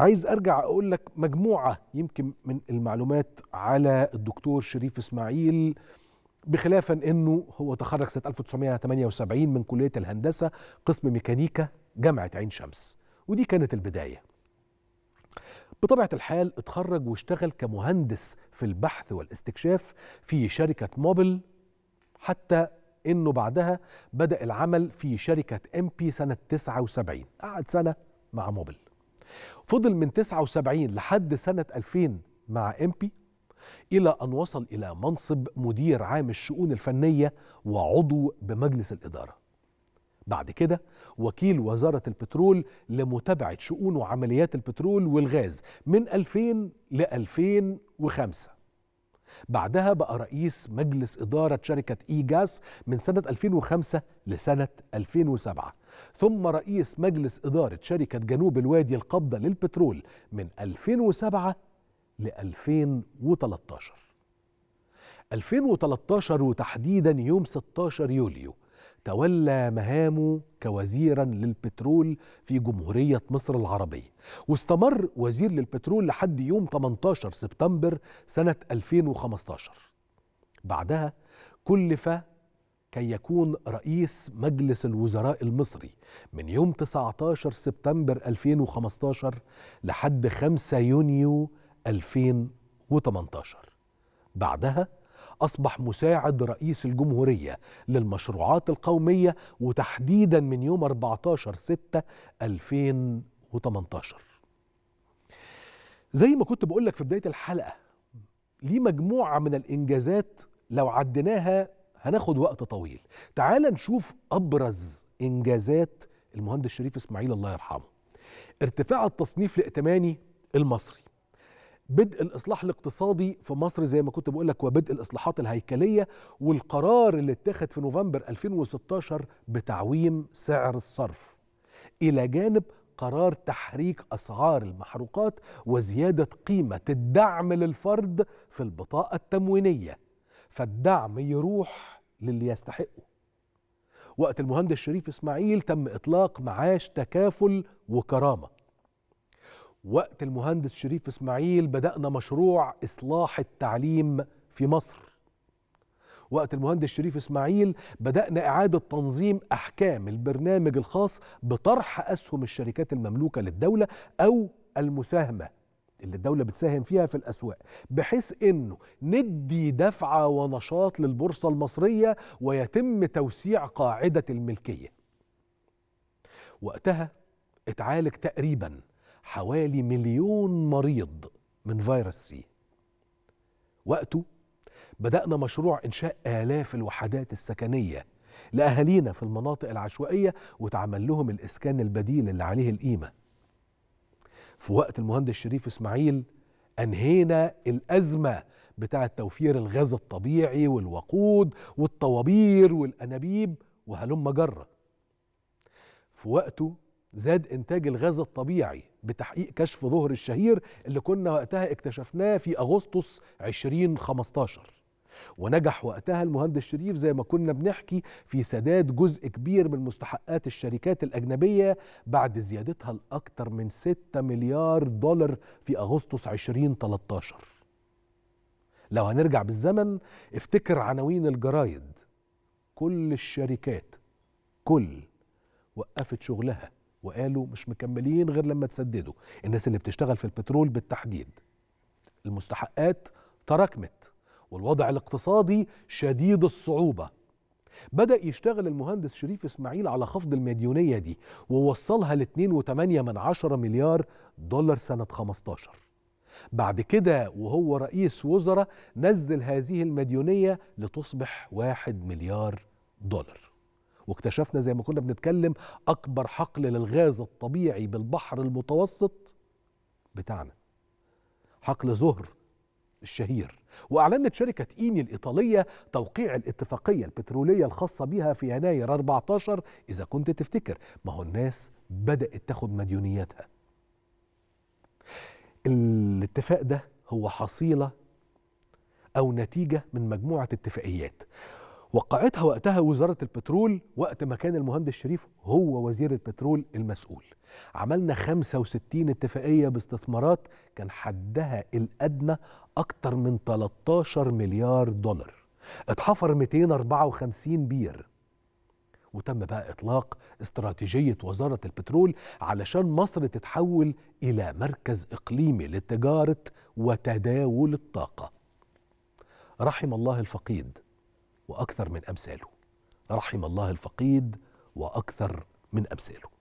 عايز ارجع اقول لك مجموعه يمكن من المعلومات على الدكتور شريف اسماعيل بخلافا انه هو تخرج سنه 1978 من كليه الهندسه قسم ميكانيكا جامعه عين شمس ودي كانت البدايه. بطبيعه الحال اتخرج واشتغل كمهندس في البحث والاستكشاف في شركه موبل حتى انه بعدها بدا العمل في شركه ام بي سنه 79 قعد سنه مع موبل. فضل من 79 لحد سنة 2000 مع إمبي إلى أن وصل إلى منصب مدير عام الشؤون الفنية وعضو بمجلس الإدارة بعد كده وكيل وزارة البترول لمتابعة شؤون وعمليات البترول والغاز من 2000 ل 2005 بعدها بقى رئيس مجلس إدارة شركة إيجاز من سنة 2005 لسنة 2007 ثم رئيس مجلس إدارة شركة جنوب الوادي القبضة للبترول من 2007 ل 2013 2013 وتحديدا يوم 16 يوليو تولى مهامه كوزيرا للبترول في جمهورية مصر العربية واستمر وزير للبترول لحد يوم 18 سبتمبر سنة 2015 بعدها كلف كي يكون رئيس مجلس الوزراء المصري من يوم 19 سبتمبر 2015 لحد 5 يونيو 2018 بعدها أصبح مساعد رئيس الجمهورية للمشروعات القومية وتحديدا من يوم 14 6 2018 زي ما كنت بقولك في بداية الحلقة ليه مجموعة من الإنجازات لو عديناها هناخد وقت طويل تعال نشوف أبرز إنجازات المهندس شريف إسماعيل الله يرحمه ارتفاع التصنيف الائتماني المصري بدء الاصلاح الاقتصادي في مصر زي ما كنت بقول لك وبدء الاصلاحات الهيكليه والقرار اللي اتخذ في نوفمبر 2016 بتعويم سعر الصرف الى جانب قرار تحريك اسعار المحروقات وزياده قيمه الدعم للفرد في البطاقه التموينيه فالدعم يروح للي يستحقه وقت المهندس شريف اسماعيل تم اطلاق معاش تكافل وكرامه وقت المهندس شريف اسماعيل بدأنا مشروع إصلاح التعليم في مصر وقت المهندس شريف اسماعيل بدأنا إعادة تنظيم أحكام البرنامج الخاص بطرح أسهم الشركات المملوكة للدولة أو المساهمة اللي الدولة بتساهم فيها في الأسواق بحيث أنه ندي دفعة ونشاط للبورصة المصرية ويتم توسيع قاعدة الملكية وقتها اتعالج تقريباً حوالي مليون مريض من فيروس سي وقته بدأنا مشروع إنشاء آلاف الوحدات السكنية لأهالينا في المناطق العشوائية وتعمل لهم الإسكان البديل اللي عليه القيمة في وقت المهندس شريف إسماعيل أنهينا الأزمة بتاعة توفير الغاز الطبيعي والوقود والطوابير والأنابيب وهلم جرة في وقته زاد إنتاج الغاز الطبيعي بتحقيق كشف ظهر الشهير اللي كنا وقتها اكتشفناه في أغسطس 2015 ونجح وقتها المهندس شريف زي ما كنا بنحكي في سداد جزء كبير من مستحقات الشركات الأجنبية بعد زيادتها لأكثر من 6 مليار دولار في أغسطس 2013 لو هنرجع بالزمن افتكر عناوين الجرايد كل الشركات كل وقفت شغلها وقالوا مش مكملين غير لما تسددوا الناس اللي بتشتغل في البترول بالتحديد المستحقات تراكمت والوضع الاقتصادي شديد الصعوبة بدأ يشتغل المهندس شريف إسماعيل على خفض المديونية دي ووصلها ل 2.8 من عشرة مليار دولار سنة 15 بعد كده وهو رئيس وزراء نزل هذه المديونية لتصبح 1 مليار دولار واكتشفنا زي ما كنا بنتكلم أكبر حقل للغاز الطبيعي بالبحر المتوسط بتاعنا حقل زهر الشهير وأعلنت شركة إيني الإيطالية توقيع الاتفاقية البترولية الخاصة بها في يناير 14 إذا كنت تفتكر ما هو الناس بدأت تاخد مديونياتها الاتفاق ده هو حصيلة أو نتيجة من مجموعة اتفاقيات وقعتها وقتها وزاره البترول وقت ما كان المهندس شريف هو وزير البترول المسؤول عملنا 65 اتفاقيه باستثمارات كان حدها الادنى اكتر من 13 مليار دولار اتحفر 254 بير وتم بقى اطلاق استراتيجيه وزاره البترول علشان مصر تتحول الى مركز اقليمي لتجاره وتداول الطاقه رحم الله الفقيد وأكثر من أمثاله رحم الله الفقيد وأكثر من أمثاله